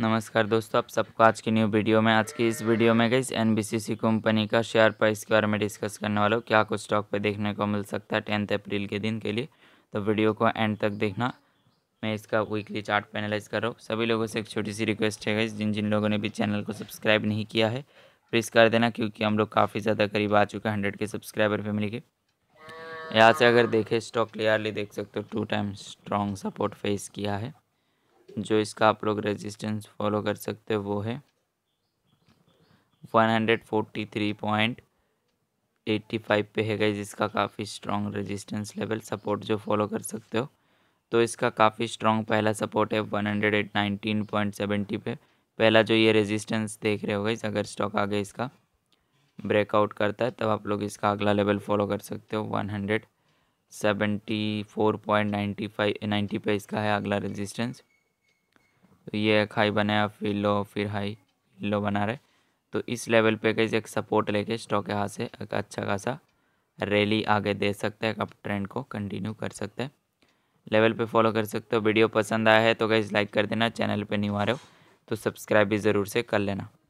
नमस्कार दोस्तों आप सबको आज की न्यू वीडियो में आज की इस वीडियो में गई एन कंपनी का शेयर प्राइस के बारे में डिस्कस करने वाला हूँ क्या कुछ स्टॉक पे देखने को मिल सकता है टेंथ अप्रैल के दिन के लिए तो वीडियो को एंड तक देखना मैं इसका वीकली चार्ट पैनलाइज कर रहा हूँ सभी लोगों से एक छोटी सी रिक्वेस्ट है गई जिन जिन लोगों ने भी चैनल को सब्सक्राइब नहीं किया है प्लीज़ कर देना क्योंकि हम लोग काफ़ी ज़्यादा करीब आ चुके हैं हंड्रेड के सब्सक्राइबर फैमिली के यहाँ से अगर देखें स्टॉक क्लियरली देख सकते हो two time strong support face किया है जो इसका आप लोग रेजिस्टेंस फॉलो कर सकते हो वो है one hundred forty three point eighty five पे है गई जिसका काफ़ी स्ट्रॉन्ग रेजिस्टेंस लेवल सपोर्ट जो फॉलो कर सकते हो तो इसका काफ़ी स्ट्रॉन्ग पहला सपोर्ट है one hundred eight nineteen point seventy पे पहला जो ये रेजिस्टेंस देख रहे हो गई अगर स्टॉक आगे इसका ब्रेकआउट करता है तब आप लोग इसका अगला लेवल फॉलो कर सकते हो one hundred seventy four point ninety five ninety पे इसका है अगला रेजिस्टेंस तो ये एक हाई बनाया फिर लो फिर हाई लो बना रहे तो इस लेवल पे कैसे एक सपोर्ट लेके स्टॉक यहाँ से एक अच्छा खासा रैली आगे दे सकता है आप ट्रेंड को कंटिन्यू कर सकते हैं लेवल पे फॉलो कर सकते हो वीडियो पसंद आया है तो कैसे लाइक कर देना चैनल पे नहीं आ रहे हो तो सब्सक्राइब भी ज़रूर से कर लेना